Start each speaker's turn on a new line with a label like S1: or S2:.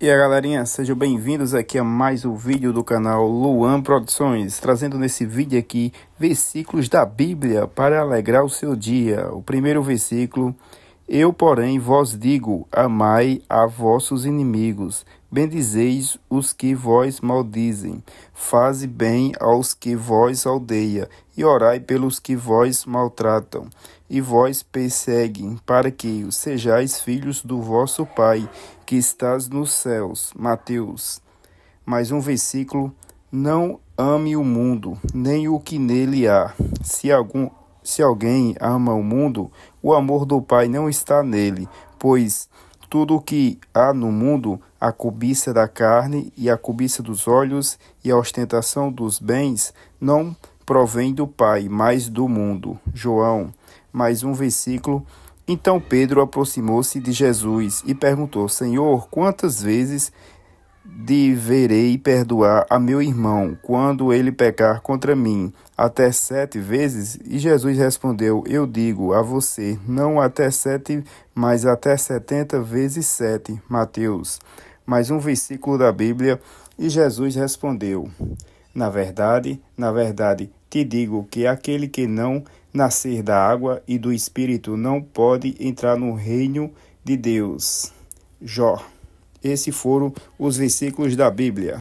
S1: E aí galerinha, sejam bem-vindos aqui a mais um vídeo do canal Luan Produções, trazendo nesse vídeo aqui versículos da Bíblia para alegrar o seu dia. O primeiro versículo eu, porém, vos digo: amai a vossos inimigos, bendizeis os que vós maldizem, faze bem aos que vós aldeia, e orai pelos que vós maltratam, e vós perseguem, para que sejais filhos do vosso Pai, que estás nos céus. Mateus. Mais um versículo. Não ame o mundo, nem o que nele há. Se algum se alguém ama o mundo, o amor do Pai não está nele, pois tudo o que há no mundo, a cobiça da carne e a cobiça dos olhos e a ostentação dos bens, não provém do Pai, mas do mundo. João, mais um versículo. Então Pedro aproximou-se de Jesus e perguntou: Senhor, quantas vezes deverei perdoar a meu irmão quando ele pecar contra mim até sete vezes? E Jesus respondeu: Eu digo a você, não até sete, mas até setenta vezes sete. Mateus. Mais um versículo da Bíblia. E Jesus respondeu: Na verdade, na verdade, te digo que aquele que não nascer da água e do espírito não pode entrar no reino de Deus. Jó. Esses foram os versículos da Bíblia.